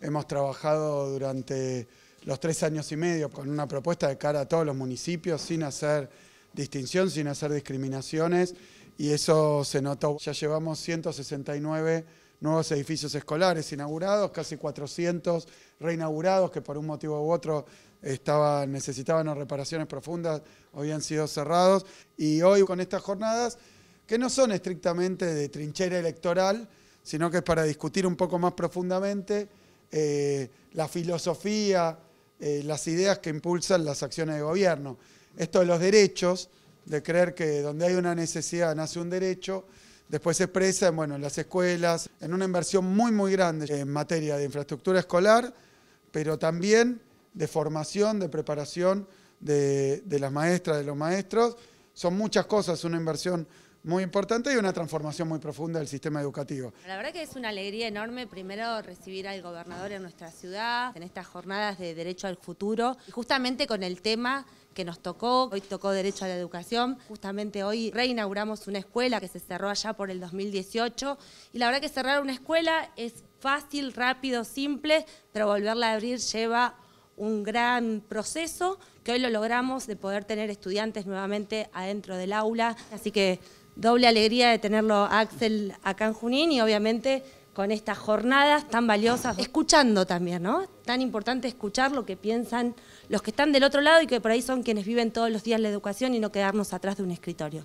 Hemos trabajado durante los tres años y medio con una propuesta de cara a todos los municipios, sin hacer distinción, sin hacer discriminaciones, y eso se notó. Ya llevamos 169 nuevos edificios escolares inaugurados, casi 400 reinaugurados que por un motivo u otro estaban, necesitaban reparaciones profundas, habían sido cerrados. Y hoy con estas jornadas, que no son estrictamente de trinchera electoral, sino que es para discutir un poco más profundamente eh, la filosofía, eh, las ideas que impulsan las acciones de gobierno. Esto de los derechos, de creer que donde hay una necesidad nace un derecho, después se expresa bueno, en las escuelas, en una inversión muy, muy grande en materia de infraestructura escolar, pero también de formación, de preparación de, de las maestras, de los maestros. Son muchas cosas, una inversión muy importante y una transformación muy profunda del sistema educativo. La verdad que es una alegría enorme primero recibir al gobernador en nuestra ciudad en estas jornadas de Derecho al Futuro, justamente con el tema que nos tocó, hoy tocó Derecho a la Educación, justamente hoy reinauguramos una escuela que se cerró allá por el 2018 y la verdad que cerrar una escuela es fácil, rápido, simple, pero volverla a abrir lleva un gran proceso que hoy lo logramos de poder tener estudiantes nuevamente adentro del aula. Así que doble alegría de tenerlo Axel acá en Junín y obviamente con estas jornadas tan valiosas, escuchando también, ¿no? Tan importante escuchar lo que piensan los que están del otro lado y que por ahí son quienes viven todos los días la educación y no quedarnos atrás de un escritorio.